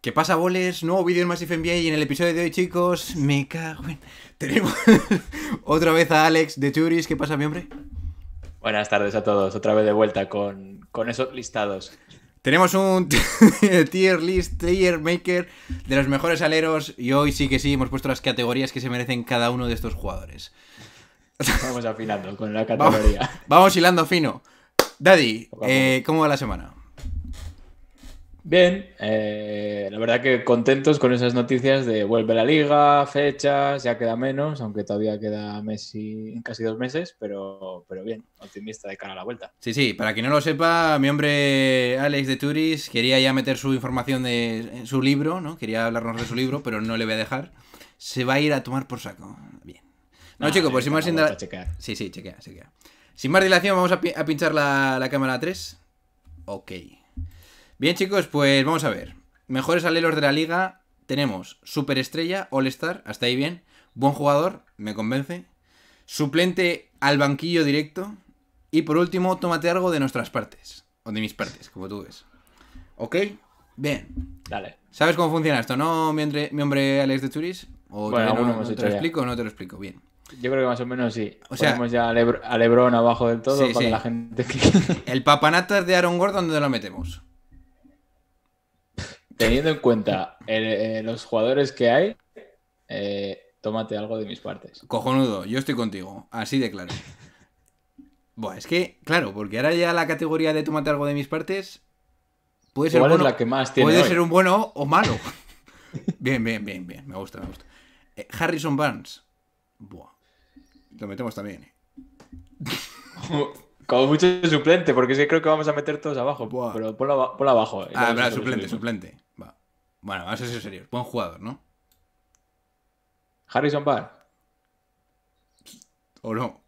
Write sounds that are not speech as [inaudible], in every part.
¿Qué pasa, boles? Nuevo vídeo en Massive NBA y en el episodio de hoy, chicos, me cago en... [laughs] Tenemos otra vez a Alex de Turis, ¿Qué pasa, mi hombre? Buenas tardes a todos. Otra vez de vuelta con, esos listados. Tenemos un [laughs] tier list, tier maker de los mejores aleros y hoy sí que sí hemos puesto las categorías que se merecen cada uno de estos jugadores. Vamos afinando con la categoría. Vamos, hilando fino. Daddy, eh, ¿cómo va la semana? Bien, eh, la verdad que contentos con esas noticias de vuelve la liga, fechas, ya queda menos, aunque todavía queda Messi casi dos meses, pero, pero bien, optimista de cara a la vuelta. Sí, sí, para quien no lo sepa, mi hombre Alex de Turis quería ya meter su información de su libro, ¿no? Quería hablarnos de su libro, pero no le voy a dejar. Se va a ir a tomar por saco. Bien. No, ah, chicos, pues sin más... Sí, sí, chequea, chequea. Sin más dilación, vamos a, pinchar la, la cámara 3. Ok. Bien, chicos, pues vamos a ver. Mejores alelos de la liga tenemos Superestrella, All-Star, hasta ahí bien. Buen jugador, me convence. Suplente al banquillo directo. Y por último, tómate algo de nuestras partes. O de mis partes, como tú ves. ¿Ok? Bien. Dale. ¿Sabes cómo funciona esto, no, mi, hombre Alex de Turis? ¿O no, te lo explico o no te lo explico? Bien. Yo creo que más o menos sí. O sea, ya a, Lebron abajo del todo para Que la gente... [laughs] El papanatas de Aaron Gordon, ¿dónde lo metemos? teniendo en cuenta eh, eh, los jugadores que hay, eh, tómate algo de mis partes. Cojonudo, yo estoy contigo, así de claro. Bueno, es que, claro, porque ahora ya la categoría de tómate algo de mis partes puede ser, puede ser un bueno o malo. [laughs] bien, bien, bien, bien, me gusta, me gusta. Harrison Barnes. Buah. Lo metemos también. Como mucho suplente, porque es creo que vamos a meter todos abajo. Pero ponlo, abajo. Ah, verdad, suplente, suplente. Bueno, vamos a ser serios. Buen jugador, ¿no? Harrison Barr. ¿O no?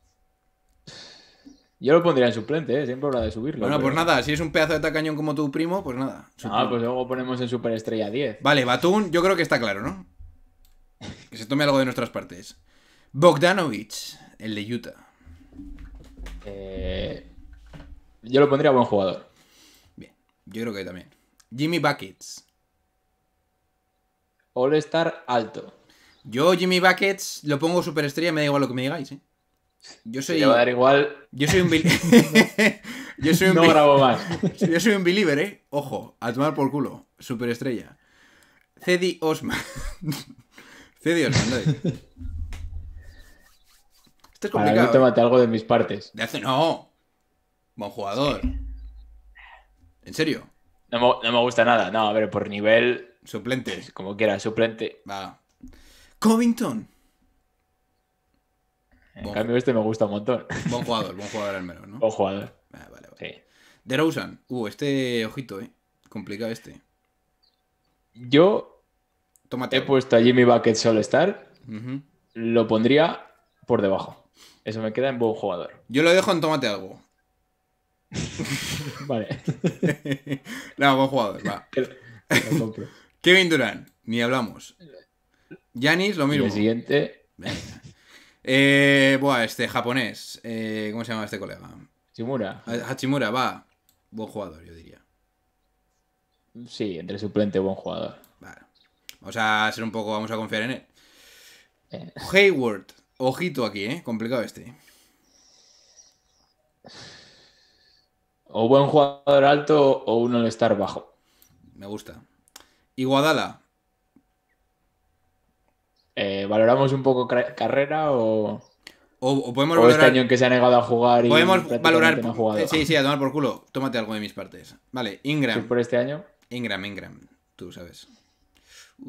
Yo lo pondría en suplente, ¿eh? siempre habrá de subirlo. Bueno, pues nada, si es un pedazo de tacañón como tu primo, pues nada. Ah, pues luego ponemos en superestrella 10. Vale, Batún, yo creo que está claro, ¿no? que se tome algo de nuestras partes. Bogdanovich, el de Utah. Eh, yo lo pondría buen jugador. Bien, yo creo que también. Jimmy Buckets. All-Star alto. Yo, Jimmy Buckets, lo pongo superestrella, me da igual lo que me digáis, ¿eh? Yo soy. Te va a dar igual. Yo soy un. [laughs] yo No grabo más. [laughs] yo soy un believer, ¿eh? Ojo, a tomar por culo. Superestrella. Cedi Osman. [laughs] Cedi Osman, ¿no? Esto es complicado. tómate ¿eh? algo de mis partes. De hace... No. Buen jugador. ¿En serio? No me, no me gusta nada. No, a ver, por nivel Suplente. [laughs] Como quiera, suplente. Va. Covington. En cambio, este me gusta un montón. Buen [laughs] jugador, buen jugador al menos, ¿no? Buen jugador. Ah, vale, vale. De Rosen. Uh, este ojito, ¿eh? Complicado este. Yo he puesto a Jimmy Bucket Solestar. Star Lo pondría por debajo. Eso me queda en buen jugador. [laughs] Yo lo dejo en Tómate algo. vale. no, buen jugador, va. Lo compro. Kevin Durant, ni hablamos. Yanis, lo mismo. el siguiente. Eh, buah, este japonés. Eh, ¿Cómo se llama este colega? Hachimura. Hachimura, va. Buen jugador, yo diría. Sí, entre suplente, buen jugador. Vale. Vamos a ser un poco, vamos a confiar en él. Eh. Hayward, ojito aquí, ¿eh? Complicado este. O buen jugador alto o un all-star bajo. Me gusta. ¿Y Guadala? Eh, ¿Valoramos un poco carrera o.? O, podemos valorar. Este año que se ha negado a jugar y podemos valorar. Sí, sí, a tomar por culo. Tómate algo de mis partes. Vale, Ingram. ¿Por este año? Ingram, Ingram. Tú sabes. [laughs]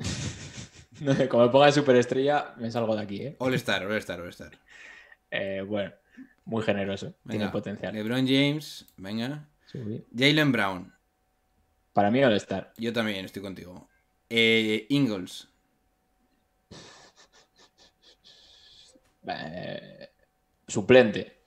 no sé, como ponga superestrella, me salgo de aquí, ¿eh? All-Star, All-Star, All-Star. Eh, bueno, muy generoso. Tiene potencial. LeBron James, venga. Jalen Brown. Para mí, All-Star. Yo también estoy contigo. Eh, eh, suplente.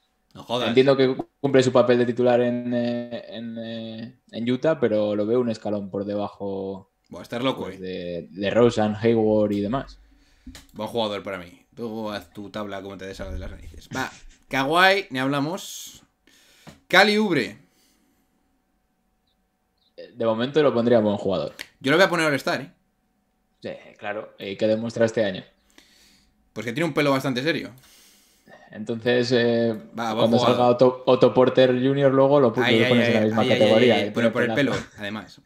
Entiendo que cumple su papel de titular eh, eh, en, Utah, pero lo veo un escalón por debajo. estar loco, pues, De, de Rosen, Hayward y demás. Buen jugador para mí. Tú haz tu tabla como te des de las narices. Va, Kawhi, ni hablamos. Cali Ubre de momento lo pondría buen jugador. Yo lo voy a poner al estar, ¿eh? Sí, claro. ¿Y que demuestra este año? Pues que tiene un pelo bastante serio. Entonces, eh, cuando salga Otto, Porter Jr. luego lo, puedo en la misma categoría. Eh, pero por el pelo, además.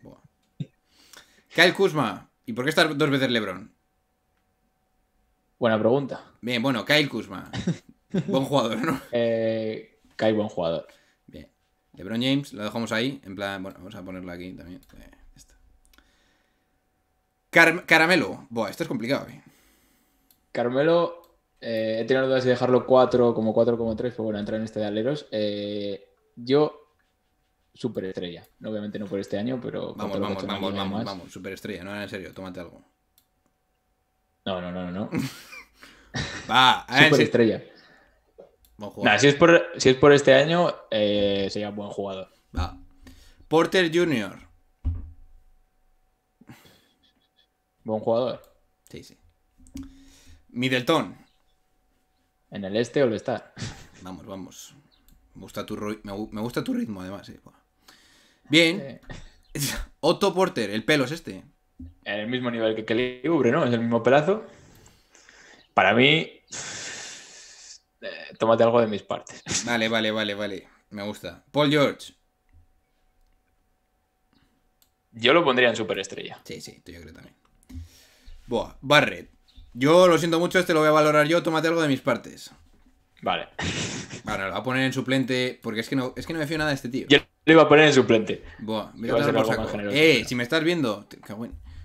Kyle Kuzma. ¿Y por qué estás dos veces LeBron? Buena pregunta. Bien, bueno, Kyle Kuzma. [laughs] buen jugador, ¿no? Kyle, buen jugador. LeBron James, lo dejamos ahí. En plan, bueno, vamos a ponerlo aquí también. Eh, Caramelo. Buah, esto es complicado, eh. Carmelo, eh, he tenido dudas de dejarlo 4 como 4 como 3, pero bueno, entrar en este de aleros. Eh, yo, superestrella. Obviamente no por este año, pero... Vamos, vamos, vamos, vamos, vamos, superestrella. No, en serio, tómate algo. No, no, no, no. [laughs] Va, a superestrella si, es por, si es por este año, eh, sería buen jugador. Porter Jr. Buen jugador. Sí, sí. Middleton. ¿En el este o lo está. [laughs] Vamos, vamos. Me gusta tu, me gusta tu ritmo, además. Eh, Bien. [laughs] Otto Porter, el pelo es este. En el mismo nivel que Kelly Ubre, ¿no? Es el mismo pelazo. Para mí, tómate algo de mis partes. [laughs] Vale, vale, vale, vale. Me gusta. Paul George. Yo lo pondría en superestrella. Sí, sí, yo creo también. Buah, Barrett. Yo lo siento mucho, este lo voy a valorar yo, tómate algo de mis partes. Vale. Bueno, lo voy a poner en suplente porque es que no, es que me fío nada de este tío. Yo lo iba a poner en suplente. Buah, voy a tomar por saco. eh, si me estás viendo,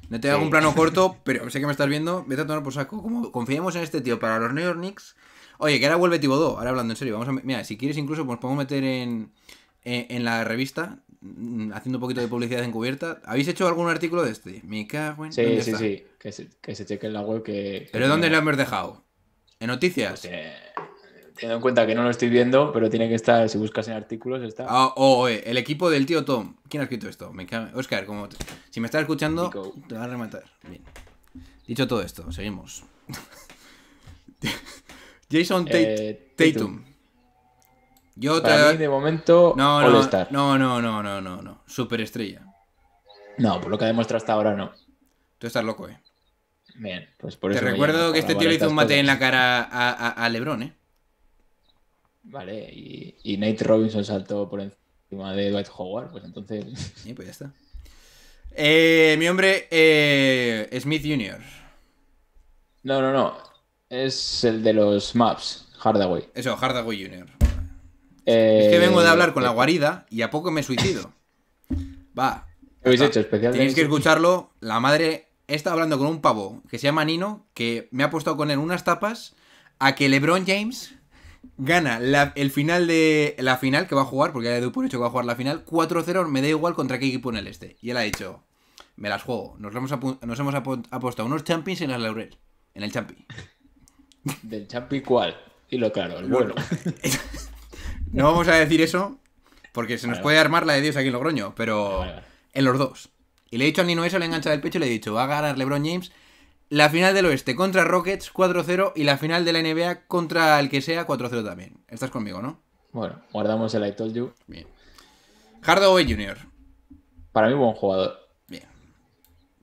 No te hago un plano [laughs] corto, pero sé que me estás viendo, vete a tomar por saco. Como confiemos en este tío para los New York Knicks, Oye, que ahora vuelve Tibodó, ahora hablando en serio, vamos a... Mira, si quieres incluso pues podemos meter en, la revista, mm, haciendo un poquito de publicidad encubierta. ¿Habéis hecho algún artículo de este? Me cago en... Sí, sí, sí, que se, que cheque en la web que... ¿Pero dónde lo habéis dejado? ¿En noticias? Eh, teniendo en cuenta que no lo estoy viendo, pero tiene que estar, si buscas en artículos, está... Ah, o oh, el equipo del tío Tom. ¿Quién ha escrito esto? Me cago... Oscar, como... Si me estás escuchando, te va a rematar. Bien. Dicho todo esto, seguimos. [laughs] Jason eh, Tatum. Yo Para mí, de momento, no, no, No, no, no, no, no, Superestrella. No, por lo que ha demostrado hasta ahora, no. Tú estás loco, eh. Bien, pues por te eso. Te recuerdo que este tío le hizo un mate en la cara a, Lebron, eh. Vale, y, Nate Robinson saltó por encima de Dwight Howard, pues entonces. Sí, pues ya está. Eh, mi hombre, eh, Smith Jr. No, no, no es el de los maps, Hardaway. Eso, Hardaway Jr. Es que eh, vengo de hablar con la guarida y a poco me suicido. [laughs] Va. ¿Qué habéis hecho Tenéis que escucharlo. La madre está hablando con un pavo que se llama Nino, que me ha puesto con él unas tapas a que LeBron James gana la, el final de la final que va a jugar, porque ya le por hecho que va a jugar la final, 4-0, me da igual contra qué equipo en el este. Y él ha dicho, me las juego, nos, hemos, nos hemos apostado unos champions en las laurel, en el champi. Del y cual, Y lo claro, el bueno. [laughs] no vamos a decir eso porque se nos puede armar la de Dios aquí en Logroño, pero en los dos. Y le he dicho a Nino eso, le he enganchado el pecho y le he dicho, va a ganar LeBron James la final del oeste contra Rockets 4-0 y la final de la NBA contra el que sea 4-0 también. Estás conmigo, ¿no? Bueno, guardamos el I told you. Bien. Hardaway Jr. Para mí, buen jugador. Bien.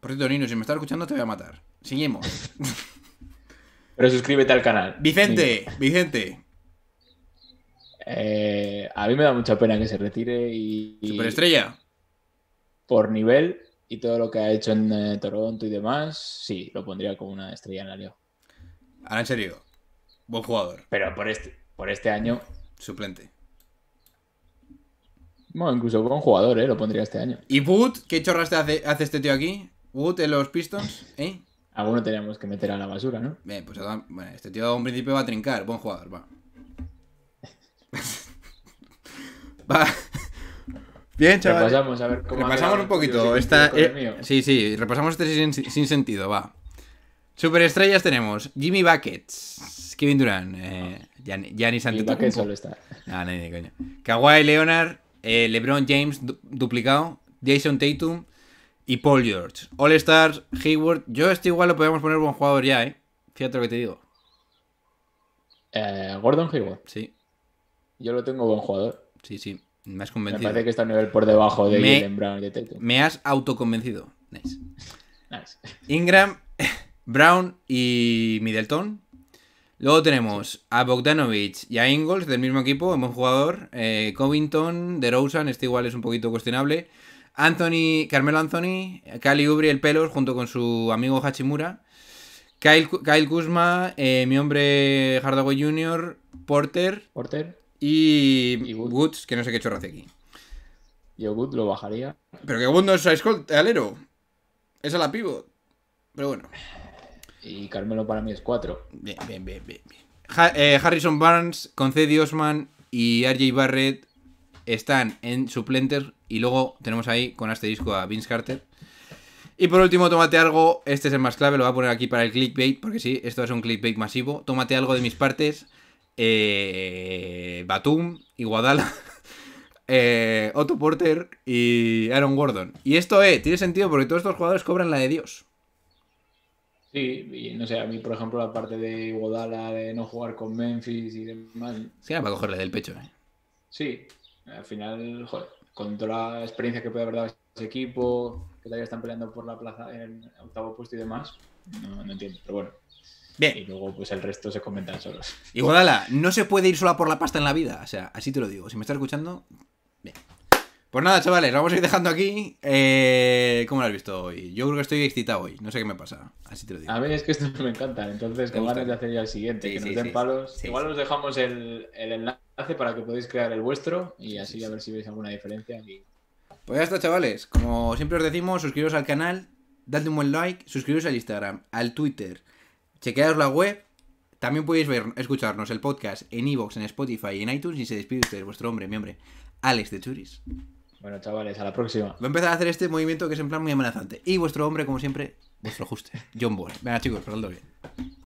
Por cierto, Nino, si me estás escuchando, te voy a matar. Seguimos. [laughs] Pero suscríbete al canal. Vicente, Vicente. Eh, a mí me da mucha pena que se retire y. ¿Superestrella? Por nivel y todo lo que ha hecho en eh, Toronto y demás, sí, lo pondría como una estrella en la leo. Ahora en serio, buen jugador. Pero por este, por este año. Suplente. Bueno, incluso buen jugador, ¿eh? Lo pondría este año. ¿Y Wood? ¿Qué chorras hace, hace este tío aquí? ¿Wood en los Pistons? ¿Eh? Alguno tenemos que meter a la basura, ¿no? Bien, pues este tío un principio va a trincar. Buen jugador, va. [laughs] va. Bien, chaval. Repasamos, a ver cómo repasamos un poquito. Eh, sí, sí, repasamos este sin, sentido, va. Superestrellas tenemos Jimmy Buckets, Kevin Durant, eh, Giannis Jimmy Antetokounmpo. solo está. Ah, nadie, coño. Kawhi Leonard, eh, LeBron James duplicado, Jason Tatum, y Paul George. All Stars, Hayward. Yo este igual lo podemos poner buen jugador ya, ¿eh? Fíjate lo que te digo. Eh, Gordon Hayward. Sí. Yo lo tengo buen jugador. Sí, sí. Me has convencido. Me parece que está a nivel por debajo de me, Me has autoconvencido. Nice. nice. Ingram, [laughs] Brown y Middleton. Luego tenemos a Bogdanovich y a Ingalls del mismo equipo, buen jugador. Eh, Covington de Rosen este igual es un poquito cuestionable. Anthony, Carmelo Anthony, Cali Ubri el pelo junto con su amigo Hachimura, Kyle, Kyle Kuzma, eh, mi hombre Hardaway Jr., Porter, Porter. Y, Woods. que no sé qué chorro hace aquí. Yo Woods lo bajaría. Pero que Woods no es alero. Es a la pivot. Pero bueno. Y Carmelo para mí es cuatro. Bien, bien, bien, bien. Eh, Harrison Barnes, Concedi Osman y RJ Barrett están en suplentes y luego tenemos ahí con este disco a Vince Carter. Y por último, tómate algo. Este es el más clave, lo voy a poner aquí para el clickbait, porque sí, esto es un clickbait masivo. Tómate algo de mis partes. Eh, Batum y Guadala. [laughs] Eh, Otto Porter y Aaron Gordon. Y esto eh, tiene sentido porque todos estos jugadores cobran la de Dios. Sí, y no sé, a mí, por ejemplo, la parte de Guadala de no jugar con Memphis y demás. Sí, era para cogerle del pecho, eh. Sí, al final, joder con toda la experiencia que puede haber dado ese equipo, que todavía están peleando por la plaza en octavo puesto y demás, no, entiendo, pero bueno. Bien. Y luego, pues el resto se comentan solos. Igualala, no se puede ir sola por la pasta en la vida. O sea, así te lo digo. Si me estás escuchando, bien. Pues nada, chavales, vamos a ir dejando aquí. Eh, ¿Cómo lo has visto hoy? Yo creo que estoy excitado hoy. No sé qué me pasa. Así te lo digo. A ver, es que esto [laughs] me encanta. Entonces, con ganas de hacer ya el siguiente. que nos den palos. Igual nos dejamos el enlace para que podáis crear el vuestro y así a ver si veis alguna diferencia. Y... Pues ya está, chavales. Como siempre os decimos, suscribiros al canal, dadle un buen like, suscribiros al Instagram, al Twitter, chequeos la web. También podéis ver, escucharnos el podcast en Evox, en Spotify y en iTunes. Y se despide usted vuestro hombre, mi hombre, Alex de Churis. Bueno, chavales, a la próxima. Voy a empezar a hacer este movimiento que es en plan muy amenazante. Y vuestro hombre, como siempre, vuestro ajuste. John Boy. Venga, chicos, perdón pues bien.